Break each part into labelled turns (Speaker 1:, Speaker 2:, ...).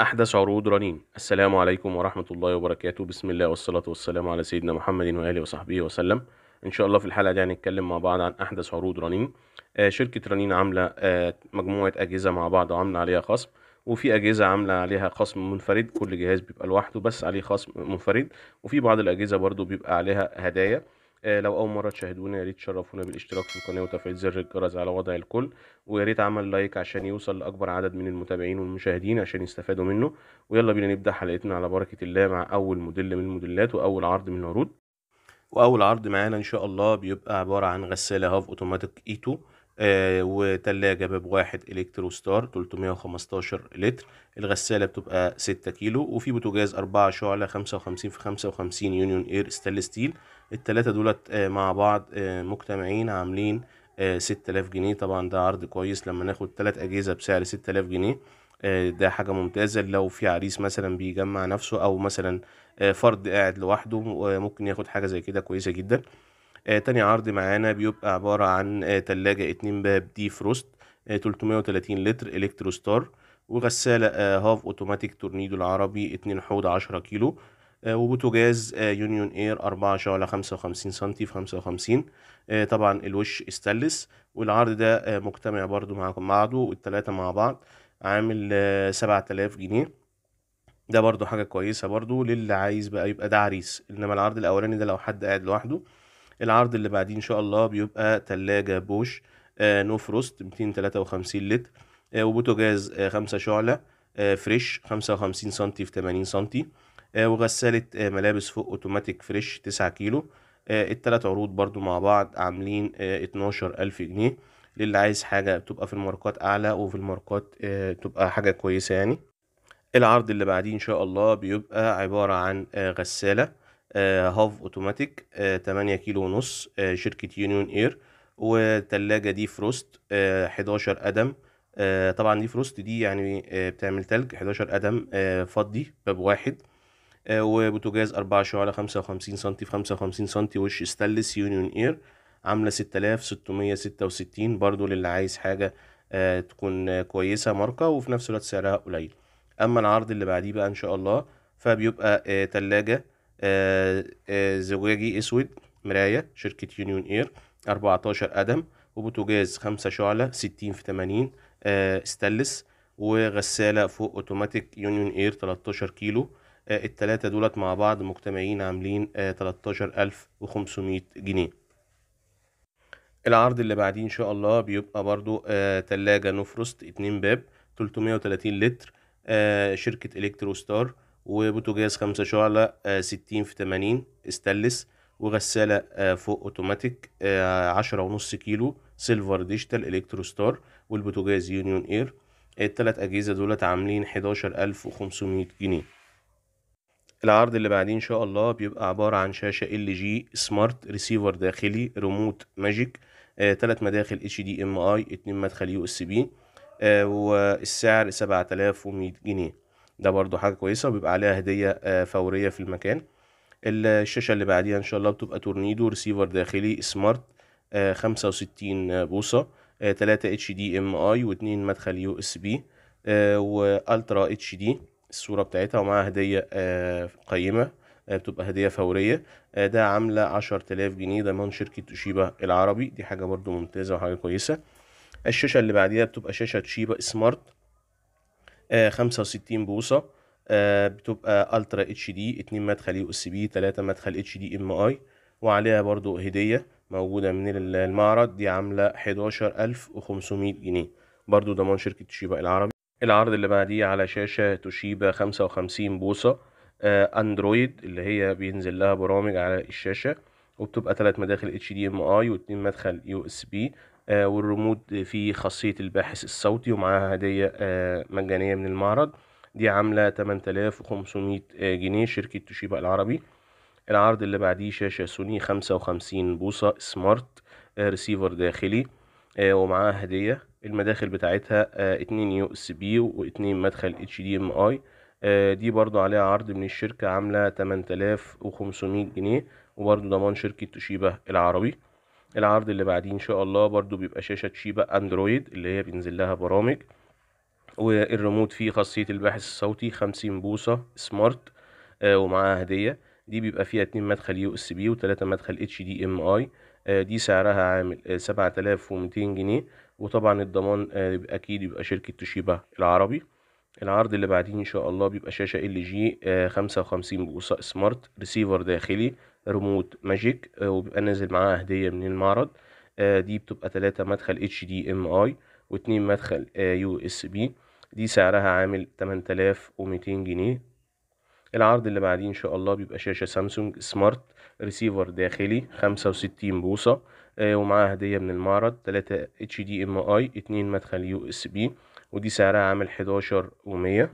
Speaker 1: أحدث عروض رنين السلام عليكم ورحمة الله وبركاته بسم الله والصلاة والسلام على سيدنا محمد وآله وصحبه وسلم إن شاء الله في الحلقة دي هنتكلم مع بعض عن أحدث عروض رنين آه شركة رنين عاملة آه مجموعة أجهزة مع بعض عاملة عليها خصم وفي أجهزة عاملة عليها خصم منفرد كل جهاز بيبقى لوحده بس عليه خصم منفرد وفي بعض الأجهزة برضو بيبقى عليها هدايا آه، لو اول مره تشاهدونا يا ريت تشرفونا بالاشتراك في القناه وتفعيل زر الجرس على وضع الكل ويا ريت عمل لايك عشان يوصل لاكبر عدد من المتابعين والمشاهدين عشان يستفادوا منه ويلا بينا نبدا حلقتنا على بركه الله مع اول موديل من الموديلات واول عرض من العروض واول عرض معانا ان شاء الله بيبقى عباره عن غساله هاف اوتوماتيك اي 2 آه وتلاجة باب واحد إلكترو ستار 315 لتر الغسالة بتبقى 6 كيلو وفي بوتجاز 4 شعلة 55 في 55 يونيون اير ستانلس ستيل التلاتة دولت آه مع بعض آه مجتمعين عاملين 6000 آه، جنيه طبعا ده عرض كويس لما ناخد تلات أجهزة بسعر 6000 جنيه آه، ده حاجة ممتازة لو في عريس مثلا بيجمع نفسه أو مثلا آه، فرد قاعد لوحده ممكن ياخد حاجة زي كده كويسة جدا آه، تاني عرض معانا بيبقى عبارة عن آه، تلاجة اتنين باب دي فروست 330 آه، لتر الكترو ستار وغسالة هاف اوتوماتيك تورنيدو العربي اتنين حوض عشرة كيلو وبوتاجاز يونيون اير اربعة شعلة وخمسين سنتي في خمسة وخمسين طبعا الوش استلس والعرض ده مجتمع برضو مع بعضه التلاتة مع بعض عامل تلاف جنيه ده برضو حاجة كويسة برضو للي عايز بقى يبقى ده عريس انما العرض الاولاني ده لو حد قاعد لوحده العرض اللي بعديه ان شاء الله بيبقى تلاجة بوش نو فروست 253 لتر آه، وبوتاجاز آه، خمسة شعلة فريش آه، 55 سنتي في 80 سنتي وغسالة ملابس فوق اوتوماتيك فريش 9 كيلو التلات عروض برضو مع بعض عاملين اتناشر ألف جنيه للي عايز حاجة تبقى في الماركات أعلى وفي الماركات تبقى حاجة كويسة يعني العرض اللي بعديه إن شاء الله بيبقى عبارة عن غسالة آه، هاف اوتوماتيك 8 آه، كيلو ونص آه، شركه يونيون اير وتلاجه دي فروست 11 قدم طبعا دي فروست دي يعني بتعمل تلج 11 قدم فضي باب واحد وبوتاجاز 4 شعلة 55 سنتي في 55 سنتي وش ستانلس يونيون اير عاملة 6666 برضو للي عايز حاجة تكون كويسة ماركة وفي نفس الوقت سعرها قليل أما العرض اللي بعديه بقى إن شاء الله فبيبقى تلاجة آه، آه، زجاجي اسود مرايه شركه يونيون اير اربعتاشر قدم وبوتوجاز خمسة شعله ستين في تمانين آه، ستانلس وغساله فوق اوتوماتيك يونيون اير تلتاشر كيلو التلاتة دولت مع بعض مجتمعين عاملين تلتاشر ألف وخمسمية جنيه العرض اللي بعديه إن شاء الله بيبقى برضو تلاجة نوفروست اتنين باب تلتمية وتلاتين لتر شركة إلكتروستار وبوتاجاز خمسة شعلة آه، ستين في تمانين استلس وغسالة آه، فوق اوتوماتيك آه، عشرة ونص كيلو سيلفر ديجيتال الكترو ستار والبوتجاز يونيون اير التلات اجهزة دولت عاملين حداشر الف وخمسمية جنيه العرض اللي بعديه ان شاء الله بيبقى عبارة عن شاشة ال جي سمارت ريسيفر داخلي ريموت ماجيك تلات مداخل اتش دي ام اي اتنين مدخل يو اس بي والسعر سبعة آلاف ومية جنيه ده برضو حاجه كويسه وبيبقى عليها هديه آه، فوريه في المكان الشاشه اللي بعديها ان شاء الله بتبقى تورنيدو ريسيفر داخلي سمارت 65 آه، بوصه 3 اتش دي ام اي و2 مدخل يو اس بي آه، والترا اتش دي الصوره بتاعتها ومعاها هديه قيمه بتبقى هديه فوريه ده عامله 10000 جنيه من شركه توشيبا العربي دي حاجه برضو ممتازه وحاجه كويسه الشاشه اللي بعديها بتبقى شاشه توشيبا سمارت 65 آه، بوصه آه، بتبقى الترا اتش دي 2 مدخل يو اس بي 3 مدخل اتش دي ام اي وعليها برضو هديه موجوده من المعرض دي عامله 11500 جنيه برضو ضمان شركه توشيبا العربي العرض اللي بعديه على شاشه توشيبا 55 بوصه آه، اندرويد اللي هي بينزل لها برامج على الشاشه وبتبقى تلات مداخل اتش دي ام اي واتنين مدخل يو اس بي آه، والريموت فيه خاصية الباحث الصوتي ومعاها هدية آه، مجانية من المعرض دي عاملة 8500 آه، جنيه شركة توشيبا العربي العرض اللي بعديه شاشة سوني 55 بوصة سمارت ريسيفر داخلي ومعاها هدية المداخل بتاعتها اتنين يو اس بي واتنين مدخل اتش دي ام اي دي برضو عليها عرض من الشركة عاملة 8500 جنيه وبرضو ضمان شركة توشيبا العربي العرض اللي بعديه ان شاء الله برضو بيبقى شاشة شيبا اندرويد اللي هي بينزل لها برامج والريموت فيه خاصية الباحث الصوتي خمسين بوصة سمارت آه ومعاها هدية دي بيبقى فيها اتنين مدخل يو اس بي وتلاتة مدخل اتش دي ام اي آه، دي سعرها عامل آه، سبعة تلاف ومتين جنيه وطبعا الضمان آه اكيد يبقى شركة توشيبا العربي العرض اللي بعديه ان شاء الله بيبقى شاشة ال جي آه، خمسة وخمسين بوصة سمارت ريسيفر داخلي ريموت ماجيك آه، وبيبقى نازل معاها هديه من المعرض آه، دي بتبقى تلاتة مدخل اتش دي ام اي واتنين مدخل يو اس بي دي سعرها عامل وميتين جنيه العرض اللي بعديه ان شاء الله بيبقى شاشه سامسونج سمارت ريسيفر داخلي خمسة وستين بوصه آه، ومعاها هديه من المعرض تلاتة اتش دي ام اي اتنين مدخل يو اس بي ودي سعرها عامل حداشر ومية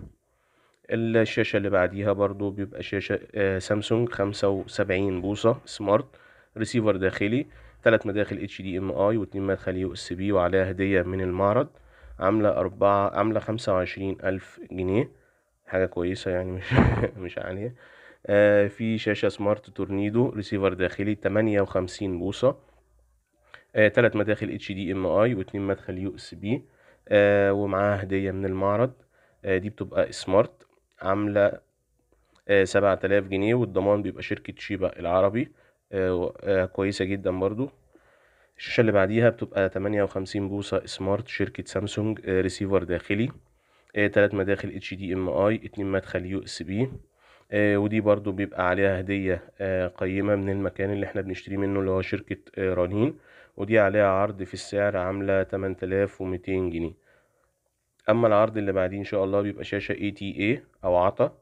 Speaker 1: الشاشة اللي بعديها برضو بيبقى شاشة آه، سامسونج خمسة وسبعين بوصة سمارت ريسيفر داخلي تلات مداخل اتش دي ام اي واتنين مدخل يو اس بي وعليها هدية من المعرض عاملة أربعة عاملة خمسة وعشرين ألف جنيه حاجة كويسة يعني مش مش عالية آه في شاشة سمارت تورنيدو ريسيفر داخلي تمانية وخمسين بوصة آه تلات مداخل اتش دي ام اي واتنين مدخل يو اس بي آه ومعاها هدية من المعرض آه دي بتبقى سمارت عاملة آه، سبعة آلاف جنيه والضمان بيبقى شركة شيبا العربي آه، آه، كويسة جدا برضو الشاشة اللي بعديها بتبقى تمانية وخمسين بوصة سمارت شركة سامسونج ريسيفر داخلي تلات مداخل اتش دي ام اي اتنين مدخل يو اس بي ودي برضو بيبقى عليها هدية قيمة من المكان اللي احنا بنشتري منه اللي هو شركة رنين ودي عليها عرض في السعر عاملة ومتين جنيه اما العرض اللي بعديه ان شاء الله بيبقى شاشه ATA او عطا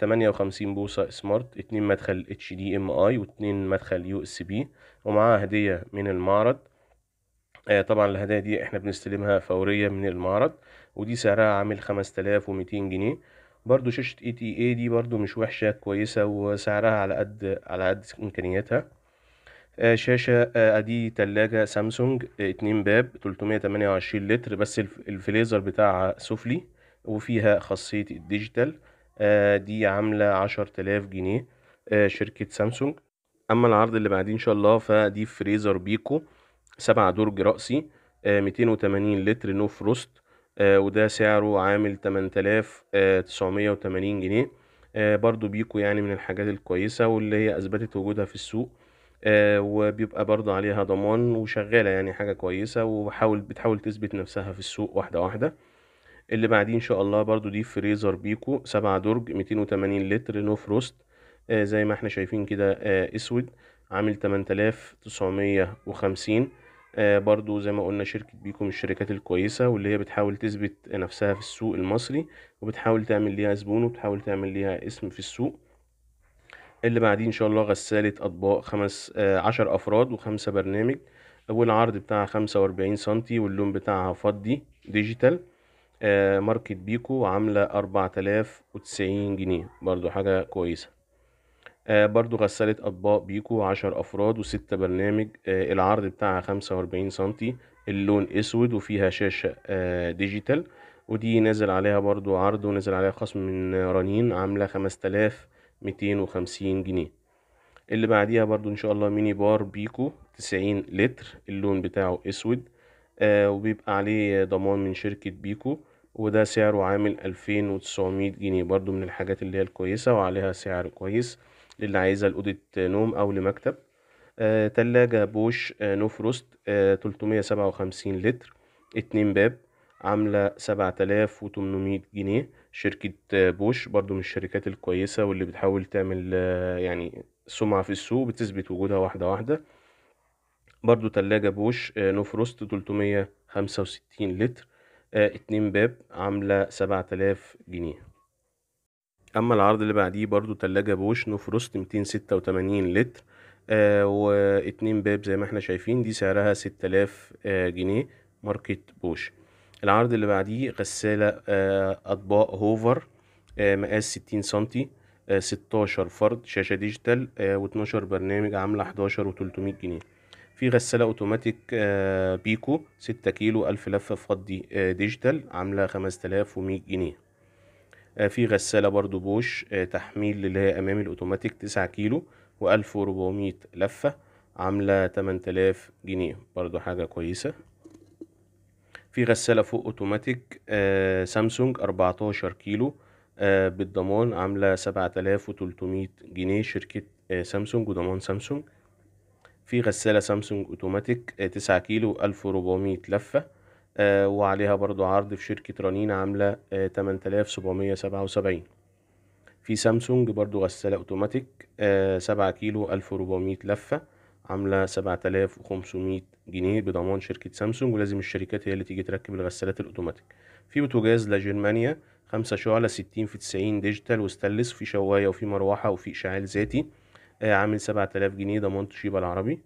Speaker 1: 58 آه، بوصة سمارت اتنين مدخل HDMI واتنين مدخل USB ومعاها هدية من المعرض آه، طبعا الهدايا دي احنا بنستلمها فورية من المعرض ودي سعرها عامل 5200 جنيه برضو شاشة اي تي اي دي برضو مش وحشة كويسة وسعرها على قد على قد امكانياتها آه، شاشة ادي آه، تلاجة سامسونج آه، اتنين باب تلتمية تمانية وعشرين لتر بس الفليزر بتاعها سفلي وفيها خاصية الديجيتال دي عاملة عشر تلاف جنيه شركة سامسونج اما العرض اللي بعديه ان شاء الله فدي فريزر بيكو سبع درج رأسي ميتين وتمانين لتر نو فروست وده سعره عامل تمنتلاف تسعمية وتمانين جنيه برضو بيكو يعني من الحاجات الكويسة واللي هي اثبتت وجودها في السوق آه، وبيبقى برضو عليها ضمان وشغاله يعني حاجه كويسه وبحاول بتحاول تثبت نفسها في السوق واحده واحده اللي بعديه ان شاء الله برضو دي فريزر بيكو سبعة درج ميتين وتمانين لتر نو فروست آه زي ما احنا شايفين كده آه اسود عامل تمنتلاف تسعمية وخمسين آه، برضو زي ما قلنا شركة بيكو من الشركات الكويسة واللي هي بتحاول تثبت نفسها في السوق المصري وبتحاول تعمل ليها زبون وبتحاول تعمل ليها اسم في السوق اللي بعديه ان شاء الله غسالة اطباق خمس آه عشر افراد وخمسة برنامج والعرض بتاعها خمسة واربعين سنتي واللون بتاعها فضي ديجيتال آه بيكو عاملة اربعة تلاف وتسعين جنيه برضو حاجة كويسة آه برضو غسالة اطباق بيكو عشر افراد وستة برنامج آه العرض بتاعها خمسة واربعين سنتي اللون اسود وفيها شاشة آه ديجيتال ودي نازل عليها برضو عرض ونازل عليها خصم من رنين عاملة خمس تلاف 250 جنيه اللي بعديها برضو ان شاء الله ميني بار بيكو 90 لتر اللون بتاعه اسود آه وبيبقى عليه ضمان من شركة بيكو وده سعره عامل 2900 جنيه برضو من الحاجات اللي هي الكويسة وعليها سعر كويس للي عايزة لأوضة نوم أو لمكتب آه تلاجة بوش آه نوفروست آه 357 لتر اتنين باب عاملة 7800 جنيه شركة بوش برضو من الشركات الكويسة واللي بتحاول تعمل يعني سمعة في السوق بتثبت وجودها واحدة واحدة برضو تلاجة بوش آه، نوفروست وستين لتر آه، اتنين باب عاملة 7000 جنيه اما العرض اللي بعديه برضو تلاجة بوش نوفروست وتمانين لتر آه واتنين باب زي ما احنا شايفين دي سعرها ستة آلاف آه، جنيه ماركة بوش العرض اللي بعديه غسالة آه، أطباق هوفر آه، مقاس ستين سنتي آه، ستاشر فرد شاشة ديجيتال واتناشر برنامج عاملة حداشر وتلتمية جنيه في غسالة أوتوماتيك بيكو ستة كيلو ألف لفة فضي ديجيتال عاملة خمستلاف ومية جنيه في غسالة برضو بوش تحميل اللي هي أمامي الأوتوماتيك تسعة كيلو وألف وربعمية لفة عاملة تمنتلاف جنيه برضو حاجة كويسة في غسالة فوق اوتوماتيك آه سامسونج 14 كيلو آه بالضمان عاملة 7300 جنيه شركة آه سامسونج وضمان سامسونج في غسالة سامسونج اوتوماتيك آه، تسعة كيلو ألف وربعمية لفة آه، وعليها برضو عرض في شركة رنين عاملة آه، تمن تلاف سبعمية سبعة وسبعين في سامسونج برضو غسالة اوتوماتيك سبعة كيلو ألف وربعمية لفة عامله 7500 جنيه بضمان شركه سامسونج ولازم الشركات هي اللي تيجي تركب الغسالات الاوتوماتيك في بوتوجاز لجرمانيا خمسة شعلة ستين في تسعين ديجيتال وستلس وفي شواية وفي مروحة وفي إشعال ذاتي آه، عامل سبعة آلاف جنيه ضمان توشيبا العربي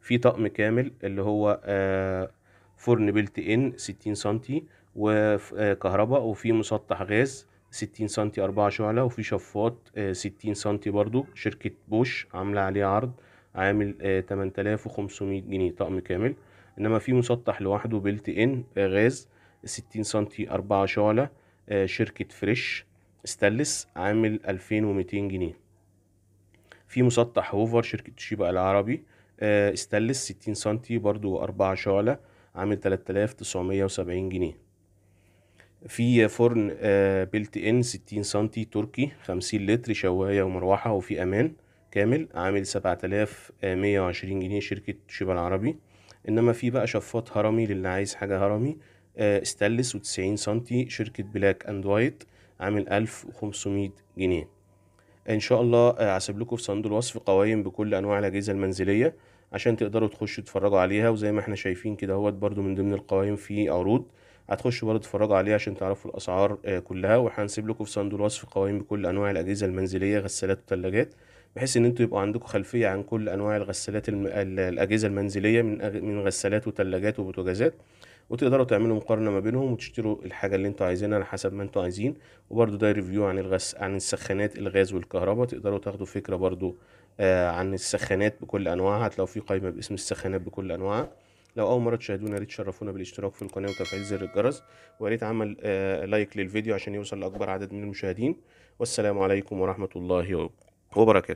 Speaker 1: في طقم كامل اللي هو آه، فرن بلت إن ستين سنتي وكهرباء آه، وفي مسطح غاز ستين سنتي أربعة شعلة وفي شفاط ستين سنتي برضو شركة بوش عاملة عليه عرض عامل 8500 آه، جنيه طقم كامل انما في مسطح لوحده بلت ان آه، غاز 60 سنتي 4 شعلة آه، شركة فريش ستانلس عامل 2200 جنيه في مسطح هوفر شركة شيبا العربي ستانلس 60 سنتي برضو 4 شعلة عامل 3970 جنيه في فرن بلت ان 60 سنتي تركي 50 لتر شواية ومروحة وفي امان كامل عامل 7120 جنيه شركة شيبة العربي انما في بقى شفاط هرمي للي عايز حاجة هرمي استانلس آه، وتسعين سنتي شركة بلاك اند وايت عامل ألف وخمسمية جنيه ان شاء الله آه، هسيب لكم في صندوق الوصف قوائم بكل انواع الاجهزه المنزليه عشان تقدروا تخشوا تتفرجوا عليها وزي ما احنا شايفين كده اهوت برضو من ضمن القوائم في عروض هتخشوا برضو تتفرجوا عليها عشان تعرفوا الاسعار آه، كلها وهنسيب لكم في صندوق الوصف قوائم بكل انواع الاجهزه المنزليه غسالات وثلاجات بحيث ان انتوا يبقوا عندكم خلفيه عن كل انواع الغسالات الم... الاجهزه المنزليه من أغ... من غسالات وثلاجات وبوتاجازات وتقدروا تعملوا مقارنه ما بينهم وتشتروا الحاجه اللي انتوا عايزينها على حسب ما انتوا عايزين وبرده ده ريفيو عن الغس عن السخانات الغاز والكهرباء تقدروا تاخدوا فكره برده آه عن السخانات بكل انواعها هتلاقوا في قائمه باسم السخانات بكل انواعها لو اول مره تشاهدونا يا ريت تشرفونا بالاشتراك في القناه وتفعيل زر الجرس ويا ريت عمل آه لايك للفيديو عشان يوصل لاكبر عدد من المشاهدين والسلام عليكم ورحمه الله وبركاته